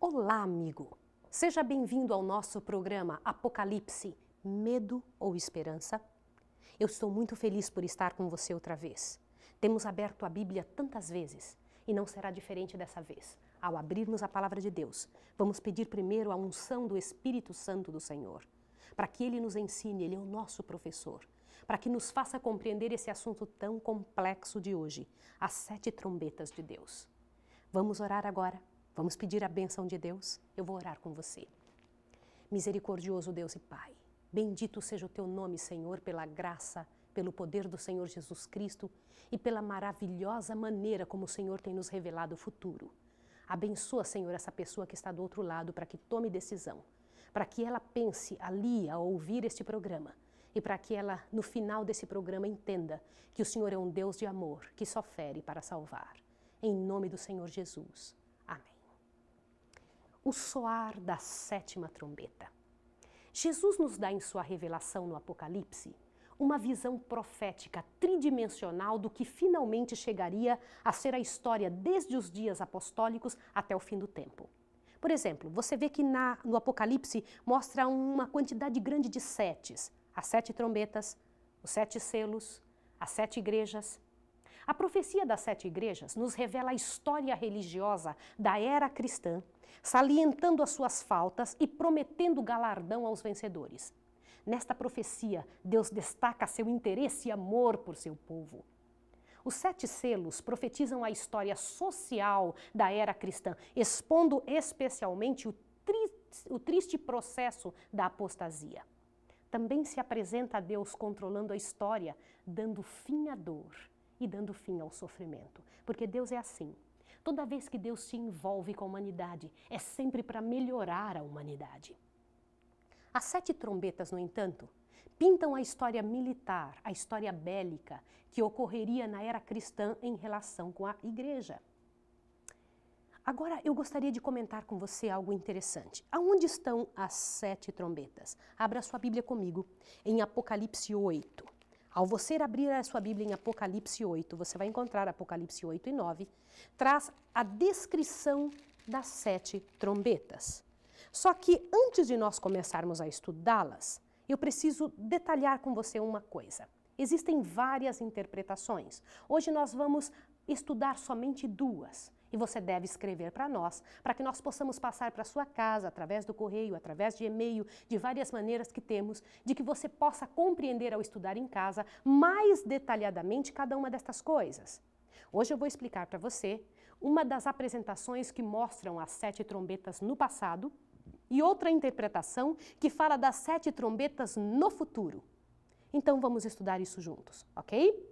Olá, amigo! Seja bem-vindo ao nosso programa Apocalipse: Medo ou Esperança? Eu estou muito feliz por estar com você outra vez. Temos aberto a Bíblia tantas vezes e não será diferente dessa vez. Ao abrirmos a palavra de Deus, vamos pedir primeiro a unção do Espírito Santo do Senhor, para que ele nos ensine, ele é o nosso professor, para que nos faça compreender esse assunto tão complexo de hoje, as sete trombetas de Deus. Vamos orar agora Vamos pedir a benção de Deus? Eu vou orar com você. Misericordioso Deus e Pai, bendito seja o teu nome, Senhor, pela graça, pelo poder do Senhor Jesus Cristo e pela maravilhosa maneira como o Senhor tem nos revelado o futuro. Abençoa, Senhor, essa pessoa que está do outro lado para que tome decisão, para que ela pense ali ao ouvir este programa e para que ela, no final desse programa, entenda que o Senhor é um Deus de amor que só fere para salvar. Em nome do Senhor Jesus o soar da sétima trombeta. Jesus nos dá em sua revelação no Apocalipse uma visão profética tridimensional do que finalmente chegaria a ser a história desde os dias apostólicos até o fim do tempo. Por exemplo, você vê que na, no Apocalipse mostra uma quantidade grande de setes: as sete trombetas, os sete selos, as sete igrejas. A profecia das sete igrejas nos revela a história religiosa da era cristã salientando as suas faltas e prometendo galardão aos vencedores. Nesta profecia, Deus destaca seu interesse e amor por seu povo. Os sete selos profetizam a história social da era cristã, expondo especialmente o, tri o triste processo da apostasia. Também se apresenta a Deus controlando a história, dando fim à dor e dando fim ao sofrimento, porque Deus é assim. Toda vez que Deus se envolve com a humanidade, é sempre para melhorar a humanidade. As sete trombetas, no entanto, pintam a história militar, a história bélica que ocorreria na era cristã em relação com a igreja. Agora eu gostaria de comentar com você algo interessante. Aonde estão as sete trombetas? Abra sua Bíblia comigo em Apocalipse 8. Ao você abrir a sua Bíblia em Apocalipse 8, você vai encontrar Apocalipse 8 e 9, traz a descrição das sete trombetas. Só que antes de nós começarmos a estudá-las, eu preciso detalhar com você uma coisa. Existem várias interpretações. Hoje nós vamos estudar somente duas. E você deve escrever para nós, para que nós possamos passar para sua casa através do correio, através de e-mail, de várias maneiras que temos, de que você possa compreender ao estudar em casa mais detalhadamente cada uma destas coisas. Hoje eu vou explicar para você uma das apresentações que mostram as sete trombetas no passado e outra interpretação que fala das sete trombetas no futuro. Então vamos estudar isso juntos, ok?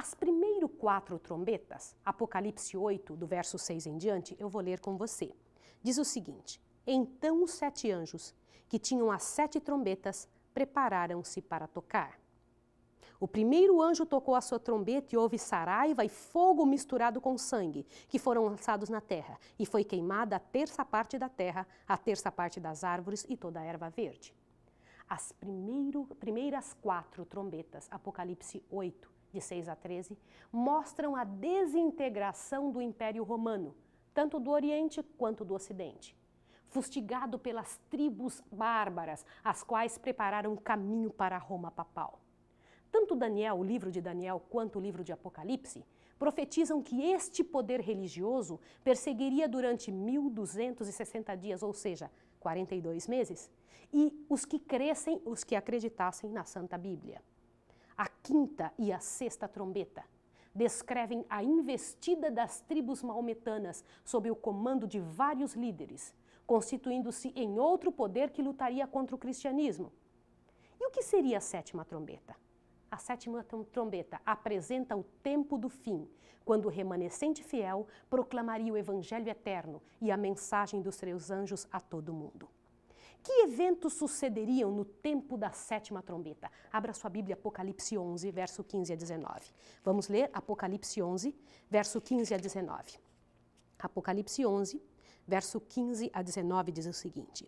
As primeiras quatro trombetas, Apocalipse 8, do verso 6 em diante, eu vou ler com você. Diz o seguinte: Então os sete anjos, que tinham as sete trombetas, prepararam-se para tocar. O primeiro anjo tocou a sua trombeta e houve saraiva e fogo misturado com sangue, que foram lançados na terra, e foi queimada a terça parte da terra, a terça parte das árvores e toda a erva verde. As primeiro, primeiras quatro trombetas, Apocalipse 8, de 6 a 13, mostram a desintegração do Império Romano, tanto do Oriente quanto do Ocidente. Fustigado pelas tribos bárbaras, as quais prepararam o caminho para a Roma papal. Tanto Daniel, o livro de Daniel, quanto o livro de Apocalipse profetizam que este poder religioso perseguiria durante 1260 dias, ou seja, 42 meses, e os que crescem, os que acreditassem na Santa Bíblia quinta e a sexta trombeta descrevem a investida das tribos maometanas sob o comando de vários líderes, constituindo-se em outro poder que lutaria contra o cristianismo. E o que seria a sétima trombeta? A sétima trombeta apresenta o tempo do fim, quando o remanescente fiel proclamaria o evangelho eterno e a mensagem dos seus anjos a todo mundo que eventos sucederiam no tempo da sétima trombeta? Abra sua Bíblia, Apocalipse 11, verso 15 a 19. Vamos ler Apocalipse 11, verso 15 a 19. Apocalipse 11, verso 15 a 19 diz o seguinte: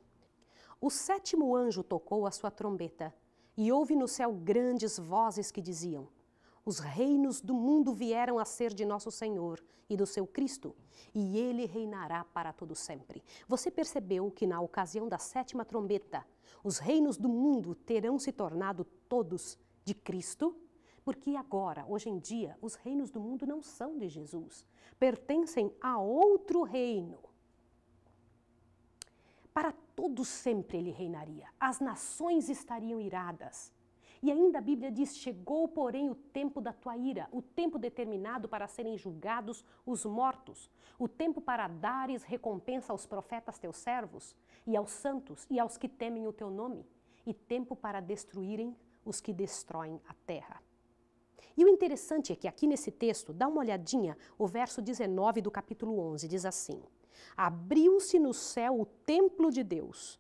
O sétimo anjo tocou a sua trombeta, e houve no céu grandes vozes que diziam: os reinos do mundo vieram a ser de nosso Senhor e do seu Cristo, e ele reinará para todo sempre. Você percebeu que na ocasião da sétima trombeta, os reinos do mundo terão se tornado todos de Cristo? Porque agora, hoje em dia, os reinos do mundo não são de Jesus, pertencem a outro reino. Para todo sempre ele reinaria. As nações estariam iradas e ainda a Bíblia diz: Chegou, porém, o tempo da tua ira, o tempo determinado para serem julgados os mortos, o tempo para dares recompensa aos profetas teus servos, e aos santos, e aos que temem o teu nome, e tempo para destruírem os que destroem a terra. E o interessante é que aqui nesse texto, dá uma olhadinha, o verso 19 do capítulo 11 diz assim: Abriu-se no céu o templo de Deus,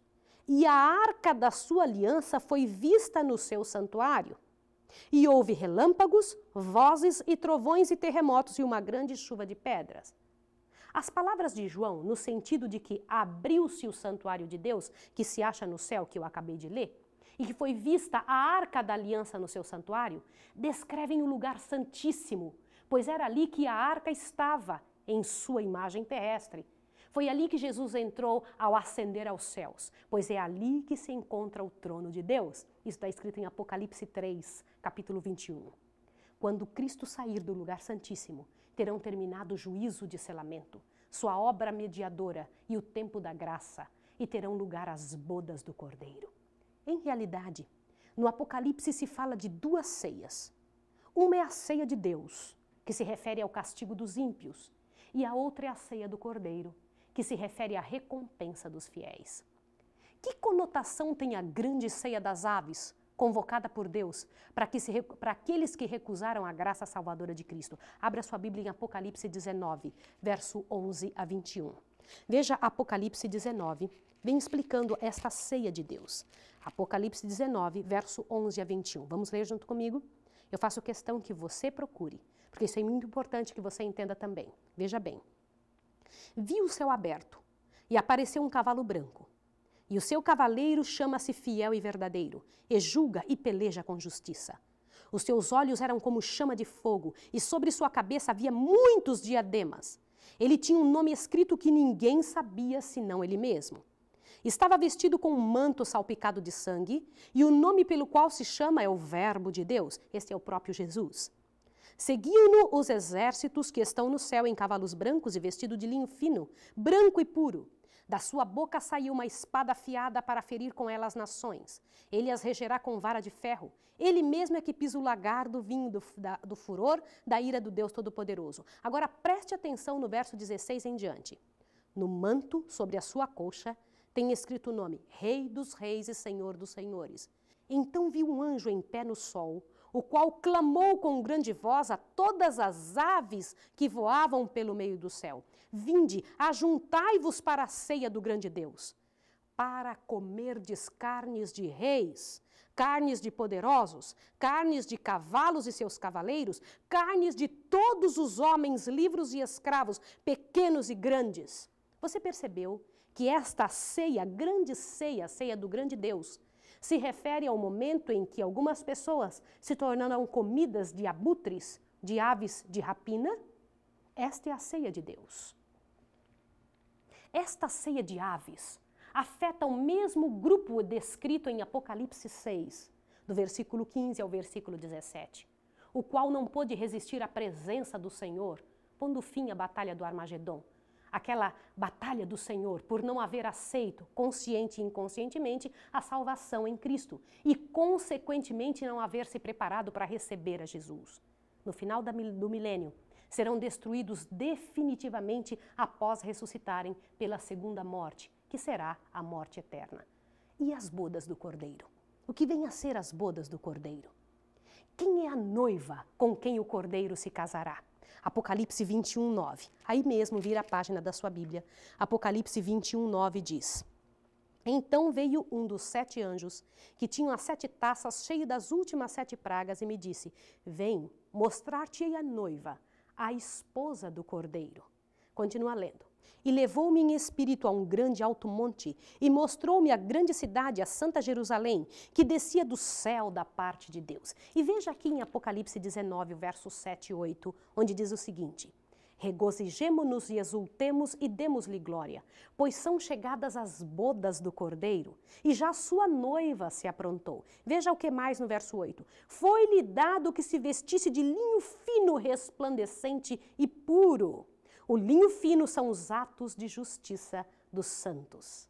e a arca da sua aliança foi vista no seu santuário. E houve relâmpagos, vozes e trovões e terremotos e uma grande chuva de pedras. As palavras de João, no sentido de que abriu-se o santuário de Deus, que se acha no céu, que eu acabei de ler, e que foi vista a arca da aliança no seu santuário, descrevem o lugar santíssimo, pois era ali que a arca estava, em sua imagem terrestre, foi ali que Jesus entrou ao ascender aos céus, pois é ali que se encontra o trono de Deus. Isso está escrito em Apocalipse 3, capítulo 21. Quando Cristo sair do lugar santíssimo, terão terminado o juízo de selamento, sua obra mediadora e o tempo da graça, e terão lugar as bodas do Cordeiro. Em realidade, no Apocalipse se fala de duas ceias. Uma é a ceia de Deus, que se refere ao castigo dos ímpios, e a outra é a ceia do Cordeiro, que se refere à recompensa dos fiéis. Que conotação tem a grande ceia das aves, convocada por Deus, para que aqueles que recusaram a graça salvadora de Cristo? Abra sua Bíblia em Apocalipse 19, verso 11 a 21. Veja Apocalipse 19, vem explicando esta ceia de Deus. Apocalipse 19, verso 11 a 21. Vamos ler junto comigo? Eu faço questão que você procure, porque isso é muito importante que você entenda também. Veja bem. Viu o céu aberto e apareceu um cavalo branco. E o seu cavaleiro chama-se Fiel e Verdadeiro, e julga e peleja com justiça. Os seus olhos eram como chama de fogo, e sobre sua cabeça havia muitos diademas. Ele tinha um nome escrito que ninguém sabia senão ele mesmo. Estava vestido com um manto salpicado de sangue, e o nome pelo qual se chama é o Verbo de Deus, este é o próprio Jesus. Seguiam-no os exércitos que estão no céu em cavalos brancos e vestido de linho fino, branco e puro. Da sua boca saiu uma espada afiada para ferir com ela as nações. Ele as regerá com vara de ferro. Ele mesmo é que pisa o lagar do vinho do, da, do furor da ira do Deus Todo-Poderoso. Agora preste atenção no verso 16 em diante. No manto, sobre a sua coxa, tem escrito o nome Rei dos Reis e Senhor dos Senhores. Então vi um anjo em pé no sol, o qual clamou com grande voz a todas as aves que voavam pelo meio do céu: Vinde, ajuntai-vos para a ceia do grande Deus, para comerdes carnes de reis, carnes de poderosos, carnes de cavalos e seus cavaleiros, carnes de todos os homens, livros e escravos, pequenos e grandes. Você percebeu que esta ceia, grande ceia, ceia do grande Deus, se refere ao momento em que algumas pessoas se tornaram comidas de abutres, de aves de rapina? Esta é a ceia de Deus. Esta ceia de aves afeta o mesmo grupo descrito em Apocalipse 6, do versículo 15 ao versículo 17, o qual não pôde resistir à presença do Senhor, pondo fim à batalha do Armagedon aquela batalha do Senhor por não haver aceito, consciente e inconscientemente, a salvação em Cristo e, consequentemente, não haver se preparado para receber a Jesus. No final do milênio, serão destruídos definitivamente após ressuscitarem pela segunda morte, que será a morte eterna. E as bodas do Cordeiro? O que vem a ser as bodas do Cordeiro? Quem é a noiva com quem o Cordeiro se casará? Apocalipse 21, 9. Aí mesmo vira a página da sua Bíblia. Apocalipse 21, 9 diz. Então veio um dos sete anjos, que tinha as sete taças cheias das últimas sete pragas, e me disse: Vem, mostrar-te-ei a noiva, a esposa do cordeiro. Continua lendo. E levou-me em espírito a um grande alto monte, e mostrou-me a grande cidade, a Santa Jerusalém, que descia do céu da parte de Deus. E veja aqui em Apocalipse 19, versos 7 e 8, onde diz o seguinte: Regozijemo-nos e exultemos e demos-lhe glória, pois são chegadas as bodas do Cordeiro, e já sua noiva se aprontou. Veja o que mais no verso 8. Foi-lhe dado que se vestisse de linho fino, resplandecente e puro. O linho fino são os atos de justiça dos santos.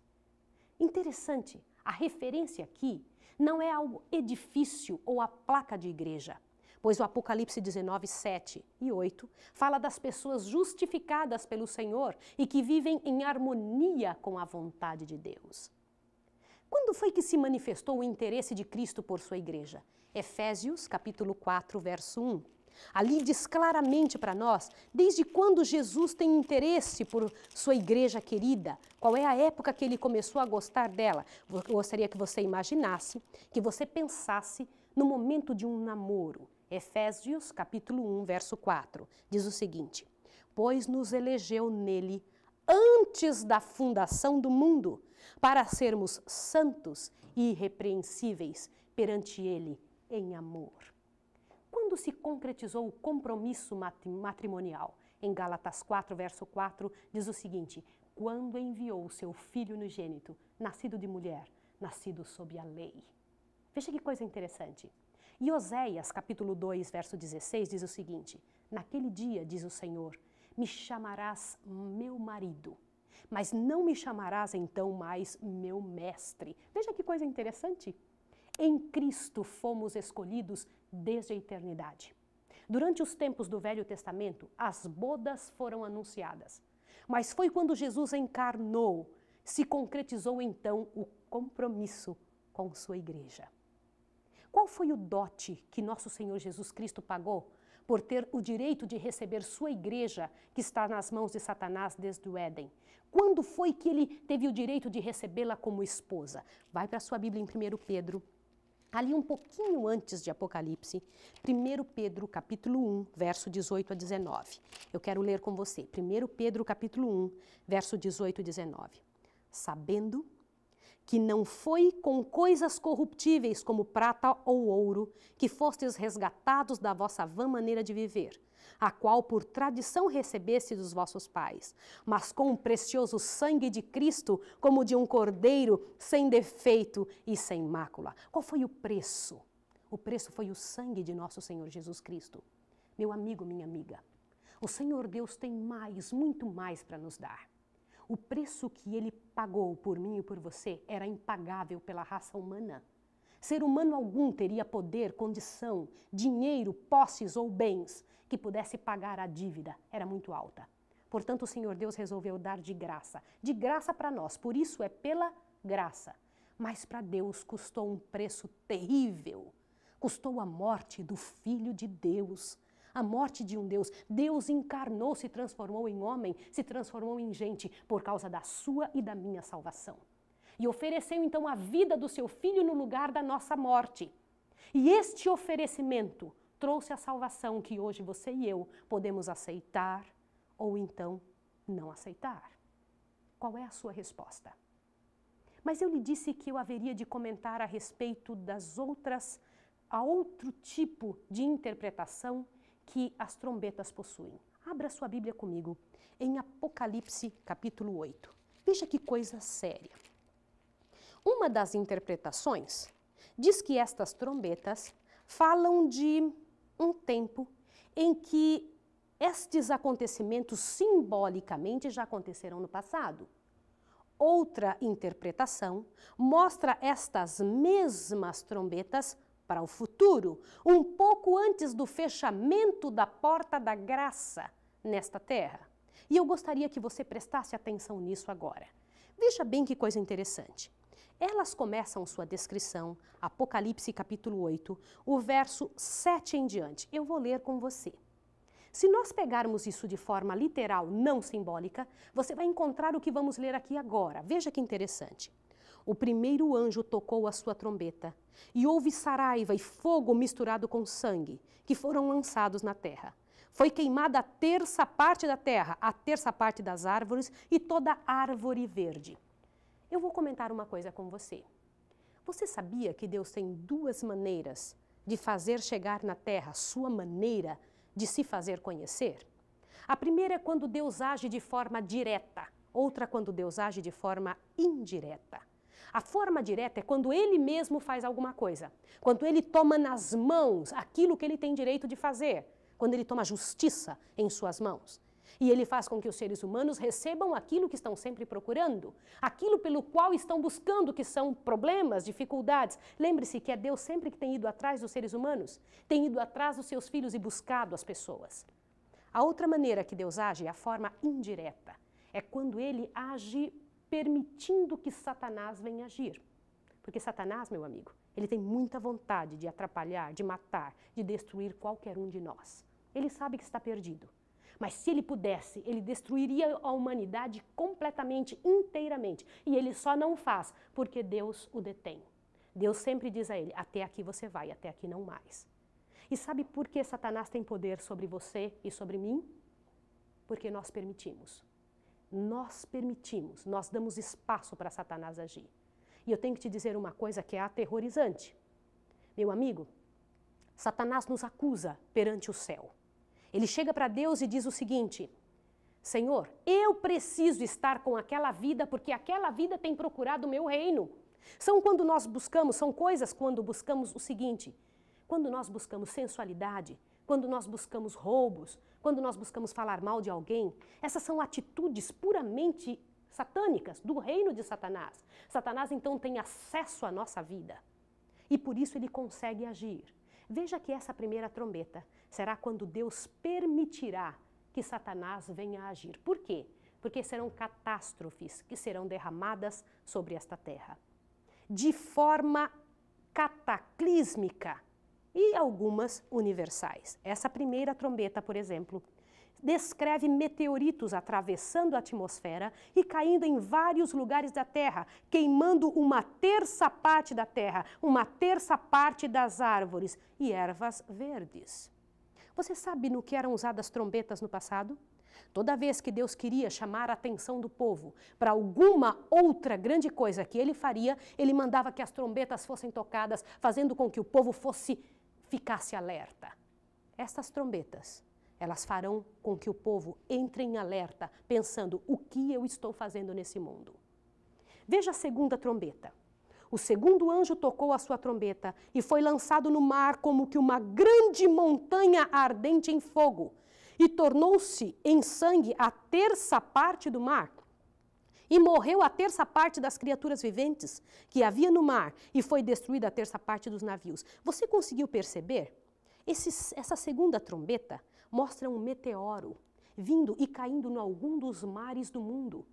Interessante, a referência aqui não é ao edifício ou à placa de igreja, pois o Apocalipse 19, 7 e 8 fala das pessoas justificadas pelo Senhor e que vivem em harmonia com a vontade de Deus. Quando foi que se manifestou o interesse de Cristo por sua igreja? Efésios capítulo 4, verso 1. Ali diz claramente para nós desde quando Jesus tem interesse por sua igreja querida, qual é a época que ele começou a gostar dela. Eu gostaria que você imaginasse, que você pensasse no momento de um namoro. Efésios capítulo 1, verso 4, diz o seguinte: Pois nos elegeu nele antes da fundação do mundo, para sermos santos e irrepreensíveis perante ele em amor quando se concretizou o compromisso matrimonial? Em Gálatas 4, verso 4, diz o seguinte: Quando enviou o seu filho unigênito, nascido de mulher, nascido sob a lei. Veja que coisa interessante. E Oséias, capítulo 2, verso 16, diz o seguinte: Naquele dia, diz o Senhor, me chamarás meu marido, mas não me chamarás então mais meu mestre. Veja que coisa interessante. Em Cristo fomos escolhidos desde a eternidade. Durante os tempos do Velho Testamento, as bodas foram anunciadas. Mas foi quando Jesus encarnou, se concretizou então o compromisso com sua igreja. Qual foi o dote que nosso Senhor Jesus Cristo pagou por ter o direito de receber sua igreja que está nas mãos de Satanás desde o Éden? Quando foi que ele teve o direito de recebê-la como esposa? Vai para a sua Bíblia em 1 Pedro Ali um pouquinho antes de Apocalipse, 1 Pedro capítulo 1, verso 18 a 19. Eu quero ler com você, 1 Pedro capítulo 1, verso 18 a 19. Sabendo que não foi com coisas corruptíveis como prata ou ouro que fostes resgatados da vossa vã maneira de viver, a qual por tradição recebeste dos vossos pais, mas com o precioso sangue de Cristo, como de um cordeiro, sem defeito e sem mácula. Qual foi o preço? O preço foi o sangue de nosso Senhor Jesus Cristo. Meu amigo, minha amiga, o Senhor Deus tem mais, muito mais para nos dar. O preço que ele pagou por mim e por você era impagável pela raça humana. Ser humano algum teria poder, condição, dinheiro, posses ou bens que pudesse pagar a dívida. Era muito alta. Portanto, o Senhor Deus resolveu dar de graça. De graça para nós, por isso é pela graça. Mas para Deus custou um preço terrível. Custou a morte do Filho de Deus a morte de um Deus. Deus encarnou, se transformou em homem, se transformou em gente por causa da sua e da minha salvação. E ofereceu então a vida do seu filho no lugar da nossa morte. E este oferecimento trouxe a salvação que hoje você e eu podemos aceitar ou então não aceitar. Qual é a sua resposta? Mas eu lhe disse que eu haveria de comentar a respeito das outras, a outro tipo de interpretação que as trombetas possuem. Abra sua Bíblia comigo em Apocalipse capítulo 8. Veja que coisa séria. Uma das interpretações diz que estas trombetas falam de um tempo em que estes acontecimentos simbolicamente já aconteceram no passado. Outra interpretação mostra estas mesmas trombetas para o futuro, um pouco antes do fechamento da porta da graça nesta terra. E eu gostaria que você prestasse atenção nisso agora. Veja bem que coisa interessante. Elas começam sua descrição, Apocalipse capítulo 8, o verso 7 em diante. Eu vou ler com você. Se nós pegarmos isso de forma literal, não simbólica, você vai encontrar o que vamos ler aqui agora. Veja que interessante o primeiro anjo tocou a sua trombeta, e houve saraiva e fogo misturado com sangue, que foram lançados na terra. Foi queimada a terça parte da terra, a terça parte das árvores e toda árvore verde. Eu vou comentar uma coisa com você. Você sabia que Deus tem duas maneiras de fazer chegar na terra sua maneira de se fazer conhecer? A primeira é quando Deus age de forma direta, outra quando Deus age de forma indireta. A forma direta é quando ele mesmo faz alguma coisa, quando ele toma nas mãos aquilo que ele tem direito de fazer, quando ele toma justiça em suas mãos. E ele faz com que os seres humanos recebam aquilo que estão sempre procurando, aquilo pelo qual estão buscando, que são problemas, dificuldades. Lembre-se que é Deus sempre que tem ido atrás dos seres humanos, tem ido atrás dos seus filhos e buscado as pessoas. A outra maneira que Deus age é a forma indireta. É quando ele age permitindo que Satanás venha agir. Porque Satanás, meu amigo, ele tem muita vontade de atrapalhar, de matar, de destruir qualquer um de nós. Ele sabe que está perdido. Mas se ele pudesse, ele destruiria a humanidade completamente, inteiramente. E ele só não faz porque Deus o detém. Deus sempre diz a ele: até aqui você vai, até aqui não mais. E sabe por que Satanás tem poder sobre você e sobre mim? Porque nós permitimos nós permitimos, nós damos espaço para Satanás agir. E eu tenho que te dizer uma coisa que é aterrorizante. Meu amigo, Satanás nos acusa perante o céu. Ele chega para Deus e diz o seguinte: Senhor, eu preciso estar com aquela vida porque aquela vida tem procurado o meu reino. São quando nós buscamos, são coisas quando buscamos o seguinte: quando nós buscamos sensualidade, quando nós buscamos roubos, quando nós buscamos falar mal de alguém. Essas são atitudes puramente satânicas, do reino de Satanás. Satanás então tem acesso à nossa vida e por isso ele consegue agir. Veja que essa primeira trombeta será quando Deus permitirá que Satanás venha a agir. Por quê? Porque serão catástrofes que serão derramadas sobre esta terra. De forma cataclísmica, e algumas universais. Essa primeira trombeta, por exemplo, descreve meteoritos atravessando a atmosfera e caindo em vários lugares da Terra, queimando uma terça parte da Terra, uma terça parte das árvores e ervas verdes. Você sabe no que eram usadas trombetas no passado? Toda vez que Deus queria chamar a atenção do povo para alguma outra grande coisa que ele faria, ele mandava que as trombetas fossem tocadas, fazendo com que o povo fosse ficasse alerta. Estas trombetas, elas farão com que o povo entre em alerta, pensando: o que eu estou fazendo nesse mundo? Veja a segunda trombeta. O segundo anjo tocou a sua trombeta e foi lançado no mar como que uma grande montanha ardente em fogo, e tornou-se em sangue a terça parte do mar e morreu a terça parte das criaturas viventes que havia no mar e foi destruída a terça parte dos navios. Você conseguiu perceber? Esse, essa segunda trombeta mostra um meteoro vindo e caindo em algum dos mares do mundo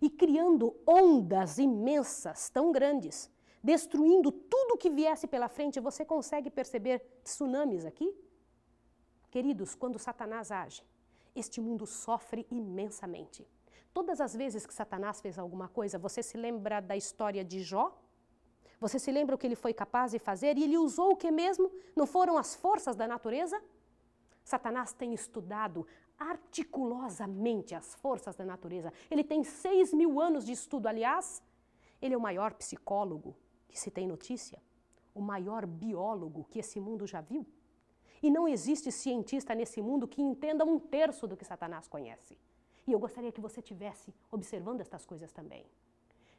e criando ondas imensas, tão grandes, destruindo tudo que viesse pela frente. Você consegue perceber tsunamis aqui? Queridos, quando Satanás age, este mundo sofre imensamente. Todas as vezes que Satanás fez alguma coisa, você se lembra da história de Jó? Você se lembra o que ele foi capaz de fazer? E ele usou o que mesmo? Não foram as forças da natureza? Satanás tem estudado articulosamente as forças da natureza. Ele tem seis mil anos de estudo. Aliás, ele é o maior psicólogo que se tem notícia, o maior biólogo que esse mundo já viu. E não existe cientista nesse mundo que entenda um terço do que Satanás conhece. E eu gostaria que você tivesse observando estas coisas também.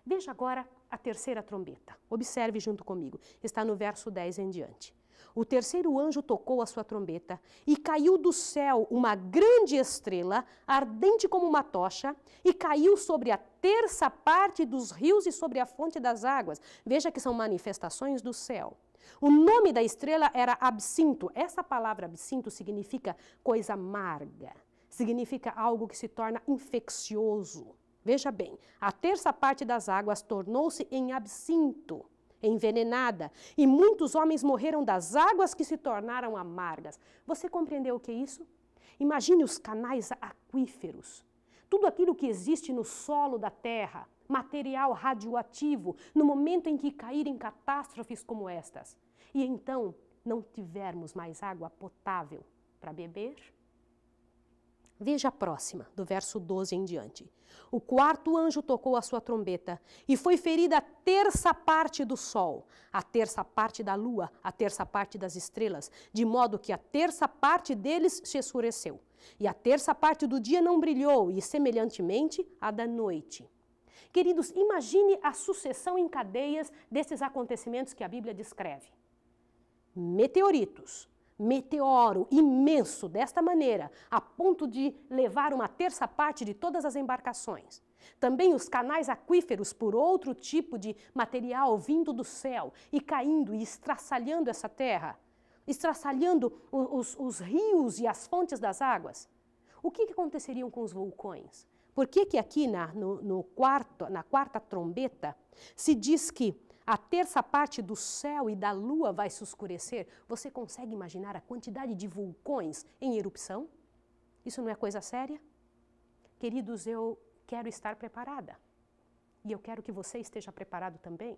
Veja agora a terceira trombeta. Observe junto comigo. Está no verso 10 em diante. O terceiro anjo tocou a sua trombeta e caiu do céu uma grande estrela, ardente como uma tocha, e caiu sobre a terça parte dos rios e sobre a fonte das águas. Veja que são manifestações do céu. O nome da estrela era absinto. Essa palavra absinto significa coisa amarga significa algo que se torna infeccioso. Veja bem, a terça parte das águas tornou-se em absinto, envenenada, e muitos homens morreram das águas que se tornaram amargas. Você compreendeu o que é isso? Imagine os canais aquíferos, tudo aquilo que existe no solo da terra, material radioativo, no momento em que caírem catástrofes como estas. E então não tivermos mais água potável para beber, Veja a próxima, do verso 12 em diante. O quarto anjo tocou a sua trombeta e foi ferida a terça parte do sol, a terça parte da lua, a terça parte das estrelas, de modo que a terça parte deles se escureceu. E a terça parte do dia não brilhou, e semelhantemente a da noite. Queridos, imagine a sucessão em cadeias desses acontecimentos que a Bíblia descreve: meteoritos, meteoro imenso desta maneira, a ponto de levar uma terça parte de todas as embarcações. Também os canais aquíferos por outro tipo de material vindo do céu e caindo e estraçalhando essa terra, estraçalhando os, os rios e as fontes das águas. O que, que aconteceriam com os vulcões? Por que, que aqui na, no, no quarto, na quarta trombeta se diz que a terça parte do céu e da lua vai se escurecer, você consegue imaginar a quantidade de vulcões em erupção? Isso não é coisa séria? Queridos, eu quero estar preparada. E eu quero que você esteja preparado também.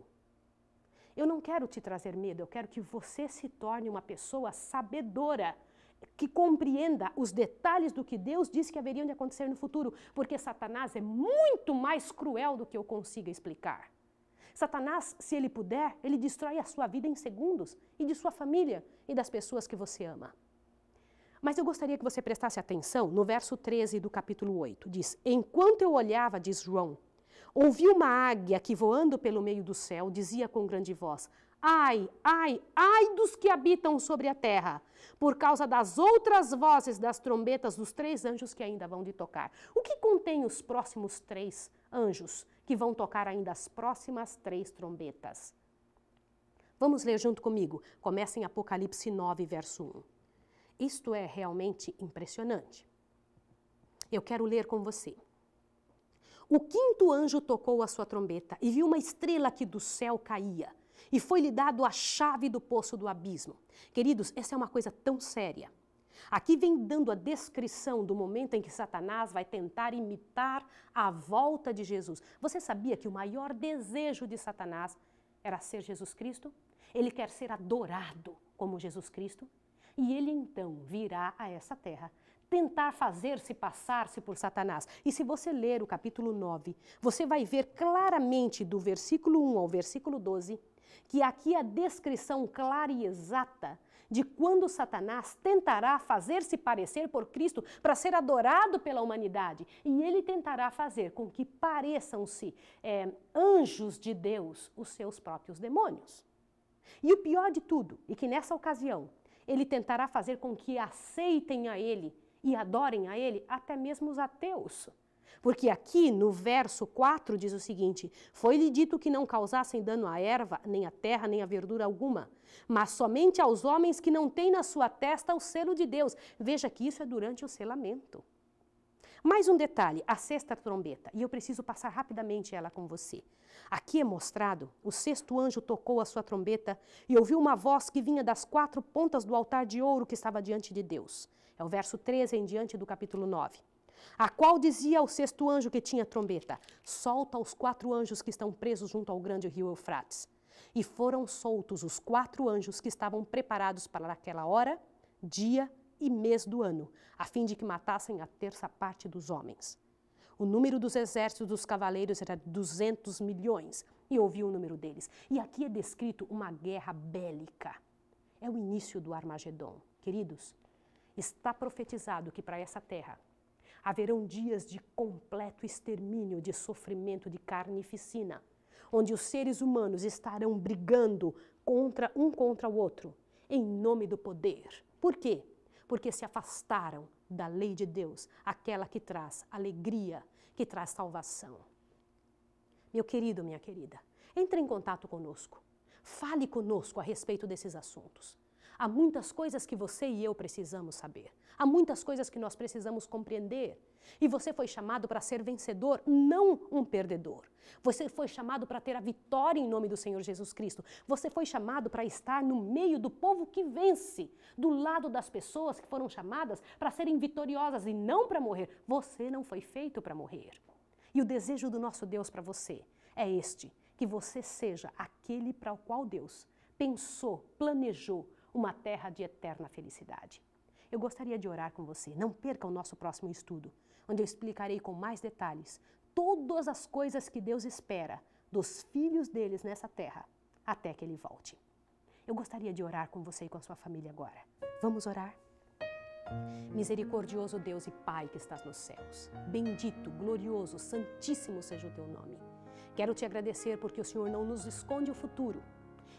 Eu não quero te trazer medo, eu quero que você se torne uma pessoa sabedora, que compreenda os detalhes do que Deus disse que haveriam de acontecer no futuro, porque Satanás é muito mais cruel do que eu consiga explicar. Satanás, se ele puder, ele destrói a sua vida em segundos e de sua família e das pessoas que você ama. Mas eu gostaria que você prestasse atenção no verso 13 do capítulo 8. Diz: Enquanto eu olhava, diz João, ouvi uma águia que voando pelo meio do céu dizia com grande voz: Ai, ai, ai dos que habitam sobre a terra, por causa das outras vozes das trombetas dos três anjos que ainda vão de tocar. O que contém os próximos três anjos que vão tocar ainda as próximas três trombetas. Vamos ler junto comigo. Começa em Apocalipse 9, verso 1. Isto é realmente impressionante. Eu quero ler com você. O quinto anjo tocou a sua trombeta e viu uma estrela que do céu caía, e foi-lhe dado a chave do poço do abismo. Queridos, essa é uma coisa tão séria Aqui vem dando a descrição do momento em que Satanás vai tentar imitar a volta de Jesus. Você sabia que o maior desejo de Satanás era ser Jesus Cristo? Ele quer ser adorado como Jesus Cristo. E ele então virá a essa terra tentar fazer-se passar-se por Satanás. E se você ler o capítulo 9, você vai ver claramente do versículo 1 ao versículo 12 que aqui a descrição clara e exata de quando Satanás tentará fazer-se parecer por Cristo para ser adorado pela humanidade. E ele tentará fazer com que pareçam-se é, anjos de Deus os seus próprios demônios. E o pior de tudo é que nessa ocasião ele tentará fazer com que aceitem a ele e adorem a ele até mesmo os ateus. Porque aqui no verso 4 diz o seguinte: Foi-lhe dito que não causassem dano à erva, nem à terra, nem à verdura alguma, mas somente aos homens que não têm na sua testa o selo de Deus. Veja que isso é durante o selamento. Mais um detalhe, a sexta trombeta, e eu preciso passar rapidamente ela com você. Aqui é mostrado: o sexto anjo tocou a sua trombeta e ouviu uma voz que vinha das quatro pontas do altar de ouro que estava diante de Deus. É o verso 13 em diante do capítulo 9 a qual dizia ao sexto anjo que tinha trombeta: Solta os quatro anjos que estão presos junto ao grande rio Eufrates. E foram soltos os quatro anjos que estavam preparados para aquela hora, dia e mês do ano, a fim de que matassem a terça parte dos homens. O número dos exércitos dos cavaleiros era 200 milhões, e ouvi o número deles. E aqui é descrito uma guerra bélica. É o início do Armagedon. Queridos, está profetizado que para essa terra haverão dias de completo extermínio, de sofrimento, de carnificina, onde os seres humanos estarão brigando contra um contra o outro, em nome do poder. Por quê? Porque se afastaram da lei de Deus, aquela que traz alegria, que traz salvação. Meu querido, minha querida, entre em contato conosco. Fale conosco a respeito desses assuntos. Há muitas coisas que você e eu precisamos saber. Há muitas coisas que nós precisamos compreender. E você foi chamado para ser vencedor, não um perdedor. Você foi chamado para ter a vitória em nome do Senhor Jesus Cristo. Você foi chamado para estar no meio do povo que vence, do lado das pessoas que foram chamadas para serem vitoriosas e não para morrer. Você não foi feito para morrer. E o desejo do nosso Deus para você é este: que você seja aquele para o qual Deus pensou, planejou, uma terra de eterna felicidade. Eu gostaria de orar com você. Não perca o nosso próximo estudo, onde eu explicarei com mais detalhes todas as coisas que Deus espera dos filhos deles nessa terra, até que ele volte. Eu gostaria de orar com você e com a sua família agora. Vamos orar? Misericordioso Deus e Pai que estás nos céus, bendito, glorioso, santíssimo seja o teu nome. Quero te agradecer porque o Senhor não nos esconde o futuro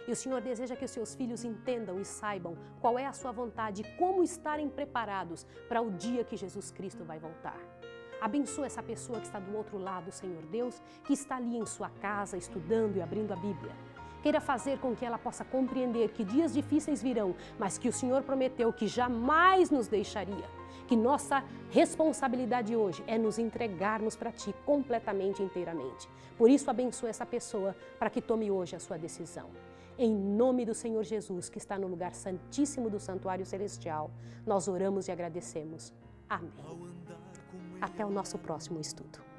e o Senhor deseja que os seus filhos entendam e saibam qual é a sua vontade e como estarem preparados para o dia que Jesus Cristo vai voltar. Abençoa essa pessoa que está do outro lado, Senhor Deus, que está ali em sua casa estudando e abrindo a Bíblia. Queira fazer com que ela possa compreender que dias difíceis virão, mas que o Senhor prometeu que jamais nos deixaria. Que nossa responsabilidade hoje é nos entregarmos para Ti completamente e inteiramente. Por isso, abençoe essa pessoa para que tome hoje a sua decisão. Em nome do Senhor Jesus, que está no lugar santíssimo do santuário celestial, nós oramos e agradecemos. Amém. Até o nosso próximo estudo.